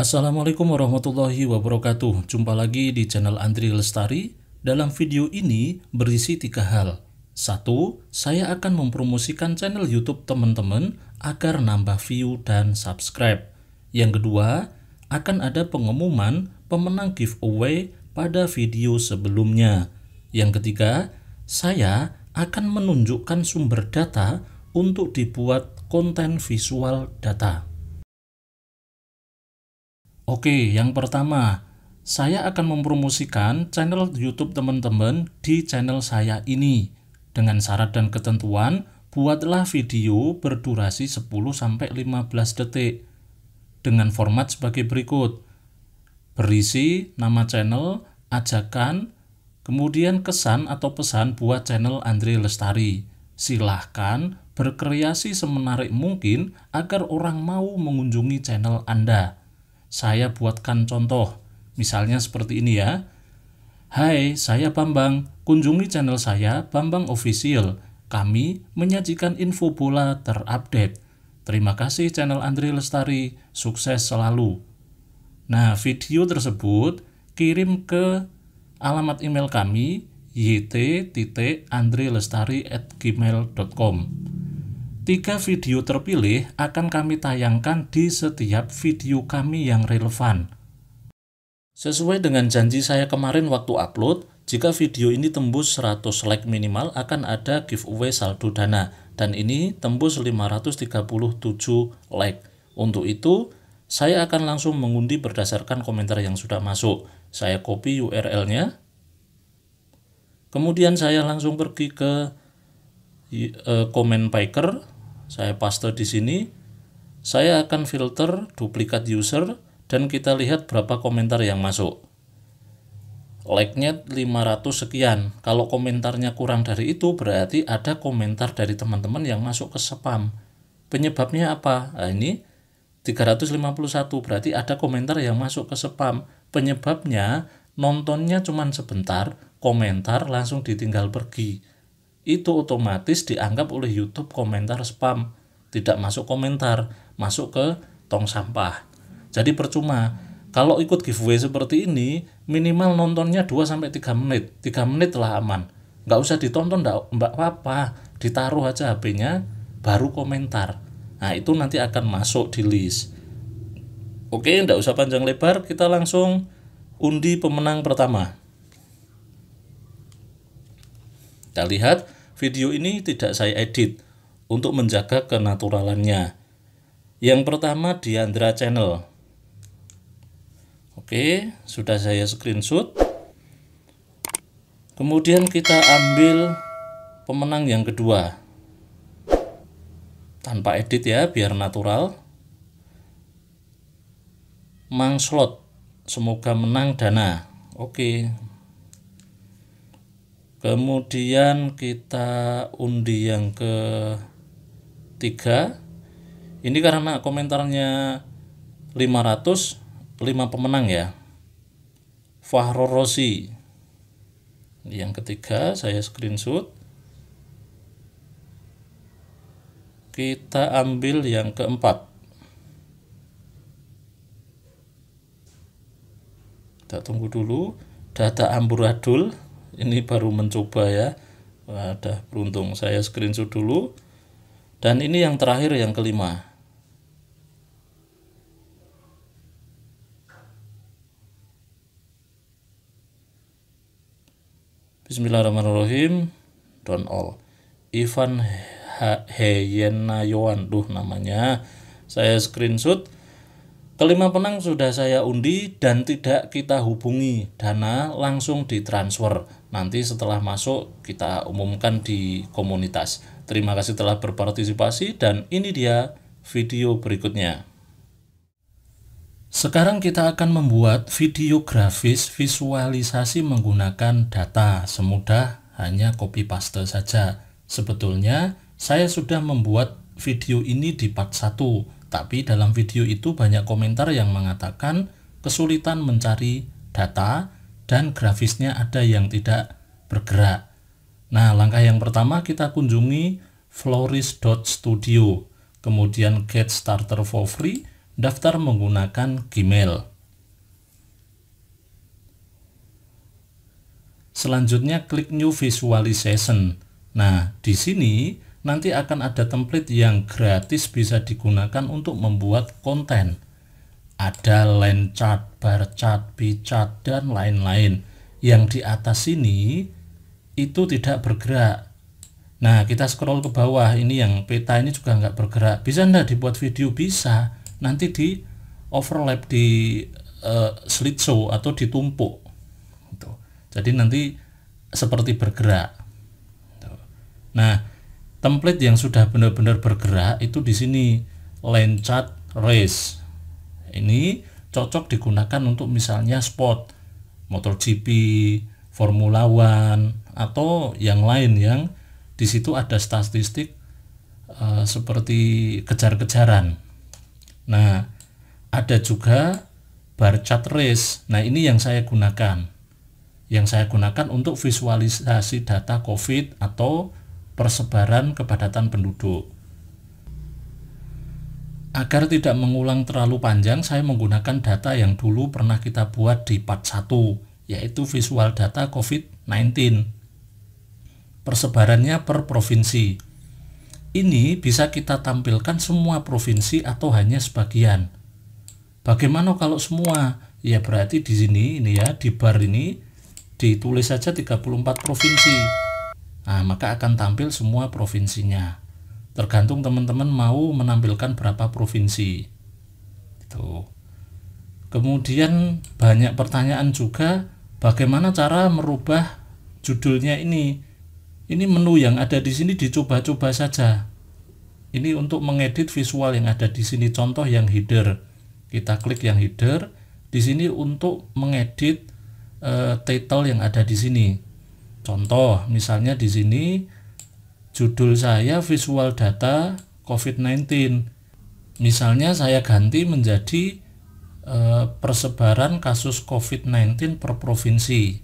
Assalamualaikum warahmatullahi wabarakatuh. Jumpa lagi di channel Andri Lestari. Dalam video ini berisi tiga hal. Satu, saya akan mempromosikan channel YouTube teman-teman agar nambah view dan subscribe. Yang kedua, akan ada pengumuman pemenang giveaway pada video sebelumnya. Yang ketiga, saya akan menunjukkan sumber data untuk dibuat konten visual data. Oke, yang pertama, saya akan mempromosikan channel YouTube teman-teman di channel saya ini. Dengan syarat dan ketentuan, buatlah video berdurasi 10-15 detik dengan format sebagai berikut. Berisi nama channel, ajakan, kemudian kesan atau pesan buat channel Andre Lestari. Silahkan berkreasi semenarik mungkin agar orang mau mengunjungi channel Anda. Saya buatkan contoh, misalnya seperti ini ya. Hai, saya Bambang. Kunjungi channel saya, Bambang Official. Kami menyajikan info bola terupdate. Terima kasih channel Andri Lestari. Sukses selalu. Nah, video tersebut kirim ke alamat email kami yt.andrilestari@gmail.com. Tiga video terpilih akan kami tayangkan di setiap video kami yang relevan. Sesuai dengan janji saya kemarin waktu upload, jika video ini tembus 100 like minimal akan ada giveaway saldo dana dan ini tembus 537 like. Untuk itu, saya akan langsung mengundi berdasarkan komentar yang sudah masuk. Saya copy URL-nya. Kemudian saya langsung pergi ke Eh, komen piker, saya paste di sini. Saya akan filter duplikat user dan kita lihat berapa komentar yang masuk. Like-nya 500 sekian. Kalau komentarnya kurang dari itu berarti ada komentar dari teman-teman yang masuk ke spam. Penyebabnya apa? Nah, ini 351 berarti ada komentar yang masuk ke spam. Penyebabnya nontonnya cuma sebentar, komentar langsung ditinggal pergi itu otomatis dianggap oleh YouTube komentar spam, tidak masuk komentar, masuk ke tong sampah. Jadi percuma. Kalau ikut giveaway seperti ini, minimal nontonnya 2 sampai 3 menit. 3 menit lah aman. Nggak usah ditonton enggak apa-apa, ditaruh aja HP-nya baru komentar. Nah, itu nanti akan masuk di list. Oke, enggak usah panjang lebar, kita langsung undi pemenang pertama. Kita lihat video ini tidak saya edit untuk menjaga kenaturalannya. Yang pertama Diandra Channel. Oke, sudah saya screenshot. Kemudian kita ambil pemenang yang kedua. Tanpa edit ya, biar natural. Mang slot, semoga menang dana. Oke, kemudian kita undi yang ke tiga ini karena komentarnya 500 5 pemenang ya Fahro Rosi yang ketiga saya screenshot kita ambil yang keempat kita tunggu dulu data amburadul ini baru mencoba ya ada beruntung saya screenshot dulu dan ini yang terakhir yang kelima Bismillahirrahmanirrahim Don all Ivan Heyenayoan duh namanya saya screenshot Kelima penang sudah saya undi dan tidak kita hubungi dana langsung ditransfer. Nanti setelah masuk kita umumkan di komunitas. Terima kasih telah berpartisipasi dan ini dia video berikutnya. Sekarang kita akan membuat video grafis visualisasi menggunakan data. Semudah hanya copy paste saja. Sebetulnya saya sudah membuat video ini di part 1 tapi dalam video itu banyak komentar yang mengatakan kesulitan mencari data dan grafisnya ada yang tidak bergerak. Nah, langkah yang pertama kita kunjungi flourish.studio, kemudian get starter for free, daftar menggunakan Gmail. Selanjutnya klik new visualization. Nah, di sini nanti akan ada template yang gratis bisa digunakan untuk membuat konten. Ada line chart, bar chart, B chart, dan lain-lain. Yang di atas ini itu tidak bergerak. Nah, kita scroll ke bawah, ini yang peta ini juga nggak bergerak. Bisa nggak dibuat video? Bisa. Nanti di overlap di uh, slideshow atau ditumpuk. Gitu. Jadi nanti seperti bergerak. Gitu. Nah, template yang sudah benar-benar bergerak itu di sini line race ini cocok digunakan untuk misalnya sport motor GP, Formula One atau yang lain yang di situ ada statistik e, seperti kejar-kejaran nah ada juga bar chart race nah ini yang saya gunakan yang saya gunakan untuk visualisasi data COVID atau persebaran kepadatan penduduk. Agar tidak mengulang terlalu panjang, saya menggunakan data yang dulu pernah kita buat di part 1, yaitu visual data COVID-19. Persebarannya per provinsi. Ini bisa kita tampilkan semua provinsi atau hanya sebagian. Bagaimana kalau semua? Ya berarti di sini ini ya di bar ini ditulis saja 34 provinsi. Nah, maka akan tampil semua provinsinya. Tergantung teman-teman mau menampilkan berapa provinsi. Gitu. Kemudian banyak pertanyaan juga bagaimana cara merubah judulnya ini. Ini menu yang ada di sini dicoba-coba saja. Ini untuk mengedit visual yang ada di sini contoh yang header. Kita klik yang header. Di sini untuk mengedit uh, title yang ada di sini Contoh, misalnya di sini judul saya visual data COVID-19. Misalnya saya ganti menjadi e, persebaran kasus COVID-19 per provinsi.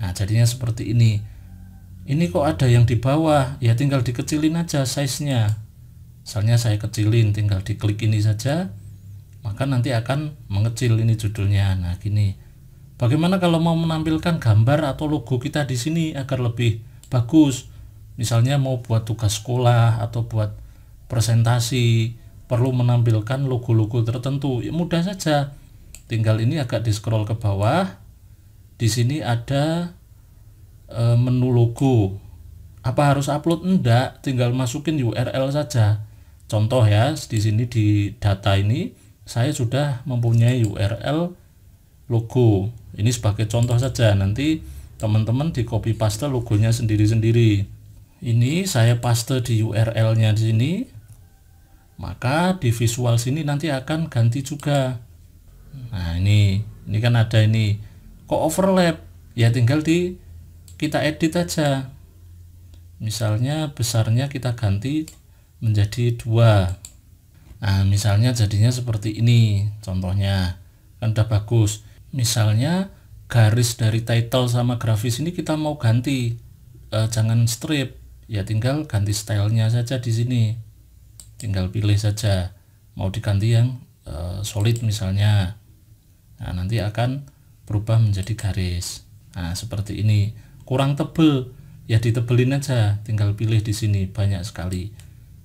Nah, jadinya seperti ini. Ini kok ada yang di bawah, ya tinggal dikecilin aja size-nya. Misalnya saya kecilin, tinggal diklik ini saja, maka nanti akan mengecil ini judulnya. Nah, gini. Bagaimana kalau mau menampilkan gambar atau logo kita di sini agar lebih bagus? Misalnya mau buat tugas sekolah atau buat presentasi perlu menampilkan logo-logo tertentu. Ya mudah saja. Tinggal ini agak di scroll ke bawah. Di sini ada e, menu logo. Apa harus upload? Enggak, tinggal masukin URL saja. Contoh ya, di sini di data ini saya sudah mempunyai URL logo ini sebagai contoh saja nanti teman-teman di copy paste logonya sendiri-sendiri ini saya paste di URL nya di sini maka di visual sini nanti akan ganti juga nah ini ini kan ada ini kok overlap ya tinggal di kita edit aja misalnya besarnya kita ganti menjadi dua nah misalnya jadinya seperti ini contohnya kan udah bagus misalnya garis dari title sama grafis ini kita mau ganti e, jangan strip ya tinggal ganti stylenya saja di sini tinggal pilih saja mau diganti yang e, solid misalnya nah nanti akan berubah menjadi garis nah seperti ini kurang tebel ya ditebelin aja tinggal pilih di sini banyak sekali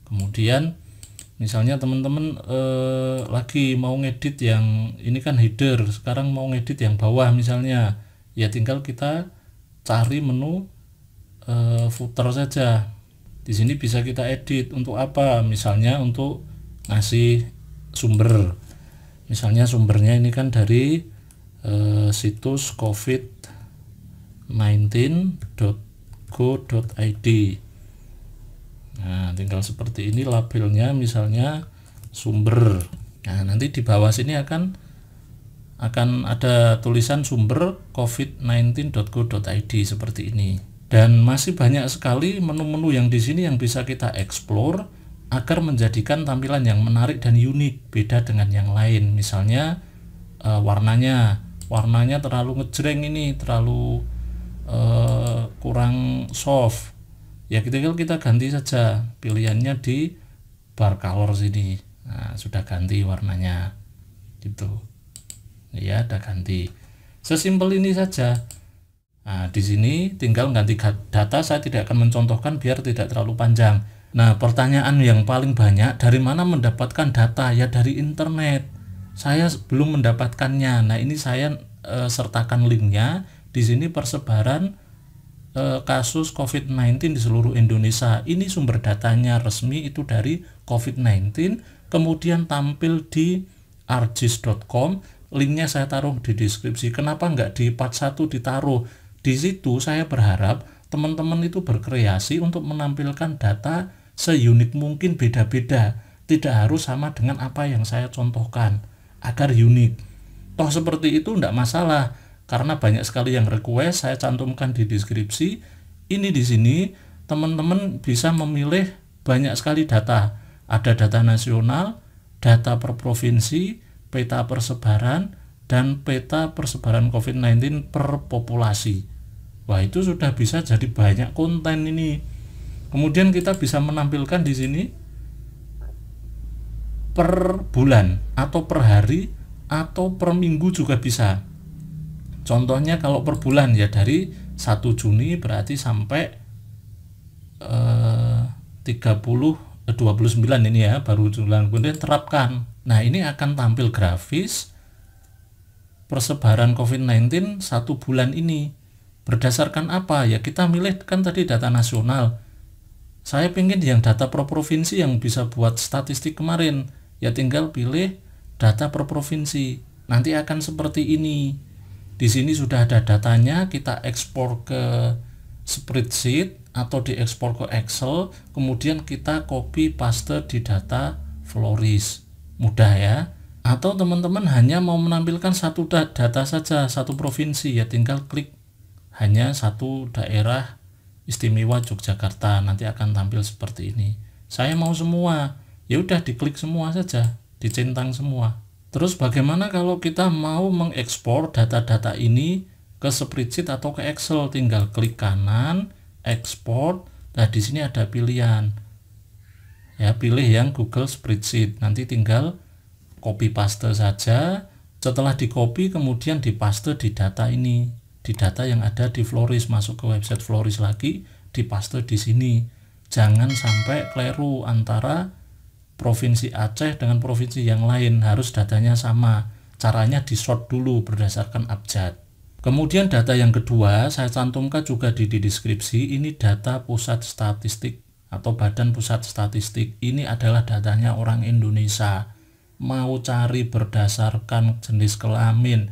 kemudian misalnya teman-teman eh, lagi mau ngedit yang ini kan header sekarang mau ngedit yang bawah misalnya ya tinggal kita cari menu eh, footer saja di sini bisa kita edit untuk apa misalnya untuk ngasih sumber misalnya sumbernya ini kan dari eh, situs covid19.go.id Nah, tinggal seperti ini labelnya misalnya sumber. Nah, nanti di bawah sini akan akan ada tulisan sumber covid19.go.id seperti ini. Dan masih banyak sekali menu-menu yang di sini yang bisa kita explore agar menjadikan tampilan yang menarik dan unik, beda dengan yang lain. Misalnya e, warnanya, warnanya terlalu ngejreng ini, terlalu e, kurang soft ya kita gitu, gitu. kita ganti saja pilihannya di bar color sini nah, sudah ganti warnanya gitu ya ada ganti sesimpel ini saja nah, di sini tinggal ganti data saya tidak akan mencontohkan biar tidak terlalu panjang nah pertanyaan yang paling banyak dari mana mendapatkan data ya dari internet saya belum mendapatkannya nah ini saya e, sertakan linknya di sini persebaran Eh, kasus COVID-19 di seluruh Indonesia. Ini sumber datanya resmi itu dari COVID-19, kemudian tampil di arjis.com. Linknya saya taruh di deskripsi. Kenapa nggak di part 1 ditaruh? Di situ saya berharap teman-teman itu berkreasi untuk menampilkan data seunik mungkin beda-beda. Tidak harus sama dengan apa yang saya contohkan agar unik. Toh seperti itu tidak masalah karena banyak sekali yang request, saya cantumkan di deskripsi. Ini di sini teman-teman bisa memilih banyak sekali data. Ada data nasional, data per provinsi, peta persebaran, dan peta persebaran COVID-19 per populasi. Wah, itu sudah bisa jadi banyak konten ini. Kemudian kita bisa menampilkan di sini per bulan atau per hari atau per minggu juga bisa. Contohnya kalau per bulan ya dari 1 Juni berarti sampai eh, 30 eh, 29 ini ya baru bulan kemudian terapkan. Nah, ini akan tampil grafis persebaran COVID-19 satu bulan ini. Berdasarkan apa? Ya kita milih kan tadi data nasional. Saya pingin yang data per provinsi yang bisa buat statistik kemarin. Ya tinggal pilih data per provinsi. Nanti akan seperti ini. Di sini sudah ada datanya, kita ekspor ke spreadsheet atau diekspor ke Excel, kemudian kita copy paste di data Floris. Mudah ya. Atau teman-teman hanya mau menampilkan satu data saja, satu provinsi ya tinggal klik hanya satu daerah istimewa Yogyakarta nanti akan tampil seperti ini. Saya mau semua. Ya udah diklik semua saja, dicentang semua. Terus bagaimana kalau kita mau mengekspor data-data ini ke spreadsheet atau ke Excel? Tinggal klik kanan, ekspor. Nah, di sini ada pilihan. Ya, pilih yang Google Spreadsheet. Nanti tinggal copy paste saja. Setelah di copy kemudian di paste di data ini, di data yang ada di Floris masuk ke website Floris lagi, di paste di sini. Jangan sampai keliru antara provinsi Aceh dengan provinsi yang lain harus datanya sama. Caranya di sort dulu berdasarkan abjad. Kemudian data yang kedua saya cantumkan juga di, di deskripsi ini data pusat statistik atau Badan Pusat Statistik ini adalah datanya orang Indonesia. Mau cari berdasarkan jenis kelamin,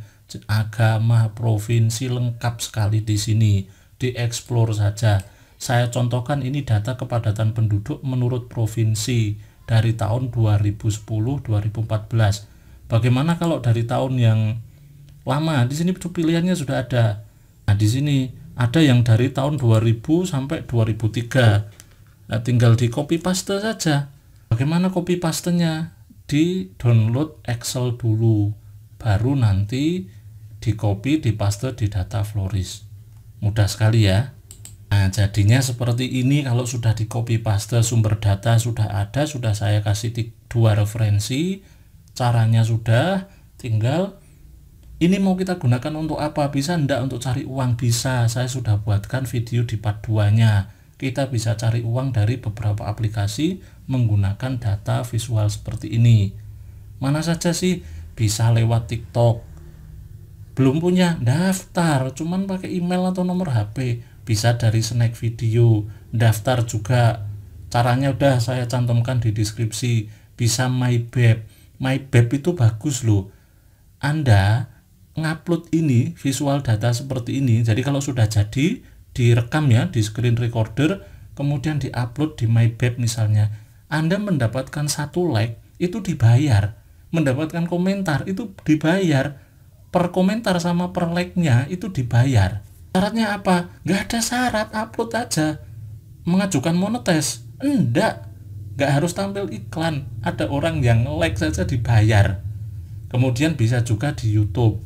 agama, provinsi lengkap sekali di sini. Dieksplor saja. Saya contohkan ini data kepadatan penduduk menurut provinsi dari tahun 2010-2014. Bagaimana kalau dari tahun yang lama? Di sini pilihannya sudah ada. Nah, di sini ada yang dari tahun 2000 sampai 2003. Nah, tinggal di copy paste saja. Bagaimana copy pastenya? Di download Excel dulu, baru nanti di copy, di paste di data Floris. Mudah sekali ya. Nah, jadinya seperti ini kalau sudah di copy paste sumber data sudah ada, sudah saya kasih dua referensi, caranya sudah, tinggal ini mau kita gunakan untuk apa? Bisa ndak untuk cari uang? Bisa. Saya sudah buatkan video di part 2-nya. Kita bisa cari uang dari beberapa aplikasi menggunakan data visual seperti ini. Mana saja sih? Bisa lewat TikTok. Belum punya daftar, cuman pakai email atau nomor HP bisa dari snack video daftar juga caranya udah saya cantumkan di deskripsi bisa my my babe itu bagus loh anda ngupload ini visual data seperti ini jadi kalau sudah jadi direkam ya di screen recorder kemudian di upload di my babe misalnya anda mendapatkan satu like itu dibayar mendapatkan komentar itu dibayar per komentar sama per like-nya itu dibayar Syaratnya apa? Gak ada syarat, upload aja. Mengajukan monetes? Enggak. Gak harus tampil iklan. Ada orang yang like saja dibayar. Kemudian bisa juga di YouTube.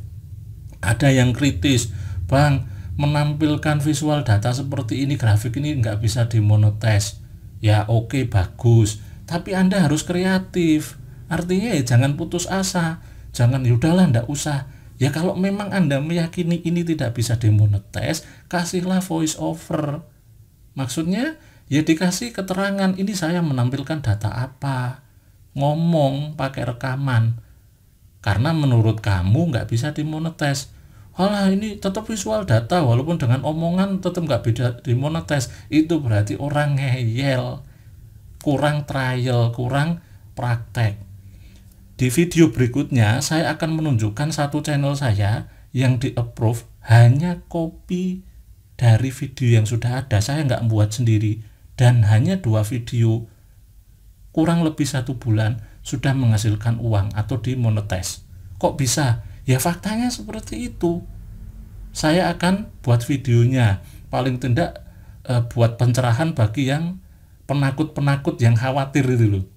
Ada yang kritis, Bang, menampilkan visual data seperti ini, grafik ini nggak bisa dimonetes. Ya oke, okay, bagus. Tapi Anda harus kreatif. Artinya ya jangan putus asa. Jangan yaudahlah ndak usah Ya kalau memang Anda meyakini ini tidak bisa demonetes, kasihlah voice over. Maksudnya ya dikasih keterangan ini saya menampilkan data apa. Ngomong pakai rekaman. Karena menurut kamu nggak bisa dimonetes. Alah ini tetap visual data walaupun dengan omongan tetap nggak beda dimonetes. Itu berarti orang ngeyel. Kurang trial, kurang praktek. Di video berikutnya, saya akan menunjukkan satu channel saya yang di-approve hanya copy dari video yang sudah ada. Saya nggak buat sendiri. Dan hanya dua video kurang lebih satu bulan sudah menghasilkan uang atau dimonetes Kok bisa? Ya faktanya seperti itu. Saya akan buat videonya. Paling tidak e, buat pencerahan bagi yang penakut-penakut yang khawatir itu loh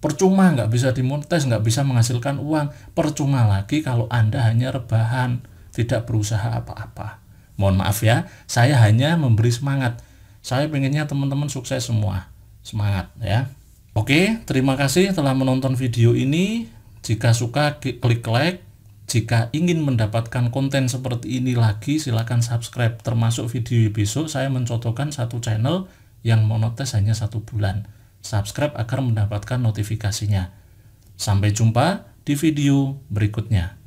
percuma nggak bisa dimontes nggak bisa menghasilkan uang percuma lagi kalau anda hanya rebahan tidak berusaha apa-apa mohon maaf ya saya hanya memberi semangat saya pengennya teman-teman sukses semua semangat ya oke terima kasih telah menonton video ini jika suka klik like jika ingin mendapatkan konten seperti ini lagi silahkan subscribe termasuk video besok saya mencontohkan satu channel yang monotes hanya satu bulan subscribe agar mendapatkan notifikasinya. Sampai jumpa di video berikutnya.